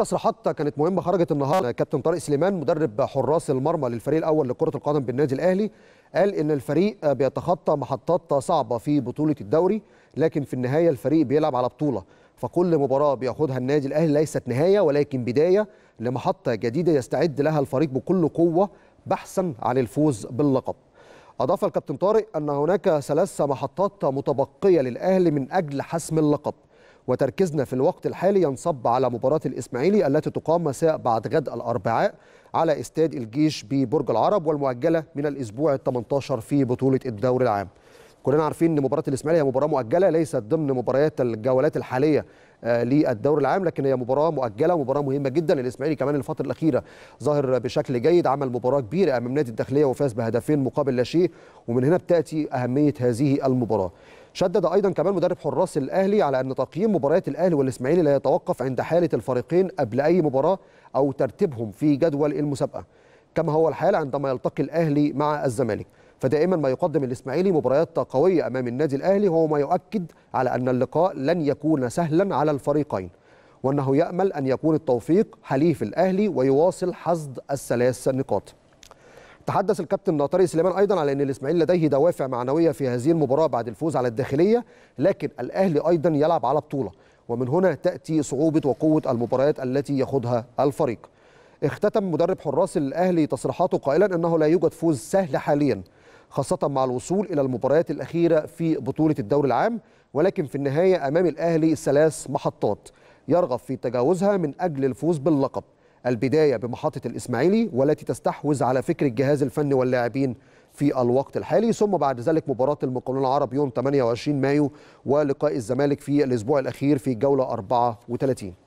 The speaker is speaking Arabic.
تصريحات كانت مهمه خرجت النهارده كابتن طارق سليمان مدرب حراس المرمى للفريق الاول لكره القدم بالنادي الاهلي قال ان الفريق بيتخطى محطات صعبه في بطوله الدوري لكن في النهايه الفريق بيلعب على بطوله فكل مباراه بياخدها النادي الاهلي ليست نهايه ولكن بدايه لمحطه جديده يستعد لها الفريق بكل قوه بحثا عن الفوز باللقب اضاف الكابتن طارق ان هناك ثلاث محطات متبقيه للاهلي من اجل حسم اللقب وتركيزنا في الوقت الحالي ينصب على مباراة الإسماعيلي التي تقام مساء بعد غد الأربعاء على استاد الجيش ببرج العرب والمؤجلة من الأسبوع ال 18 في بطولة الدوري العام كلنا عارفين ان مباراه الاسماعيلي هي مباراه مؤجله ليست ضمن مباريات الجولات الحاليه آه، للدوري العام لكن هي مباراه مؤجله ومباراه مهمه جدا الاسماعيلي كمان الفتره الاخيره ظاهر بشكل جيد عمل مباراه كبيره امام نادي الداخليه وفاز بهدفين مقابل لا شيء ومن هنا بتاتي اهميه هذه المباراه شدد ايضا كمان مدرب حراس الاهلي على ان تقييم مباريات الاهلي والاسماعيلي لا يتوقف عند حاله الفريقين قبل اي مباراه او ترتيبهم في جدول المسابقه كما هو الحال عندما يلتقي الاهلي مع الزمالك فدائما ما يقدم الاسماعيلي مباريات قويه امام النادي الاهلي هو ما يؤكد على ان اللقاء لن يكون سهلا على الفريقين وانه يامل ان يكون التوفيق حليف الاهلي ويواصل حصد الثلاث نقاط تحدث الكابتن طارق سليمان ايضا على ان الاسماعيلي لديه دوافع معنويه في هذه المباراه بعد الفوز على الداخليه لكن الاهلي ايضا يلعب على بطوله ومن هنا تاتي صعوبه وقوه المباريات التي يخوضها الفريق اختتم مدرب حراس الاهلي تصريحاته قائلا انه لا يوجد فوز سهل حاليا خاصه مع الوصول الى المباريات الاخيره في بطوله الدوري العام ولكن في النهايه امام الاهلي ثلاث محطات يرغب في تجاوزها من اجل الفوز باللقب البداية بمحطة الإسماعيلي والتي تستحوذ على فكر الجهاز الفني واللاعبين في الوقت الحالي ثم بعد ذلك مباراة المقاولون العرب يوم 28 مايو ولقاء الزمالك في الأسبوع الأخير في جولة 34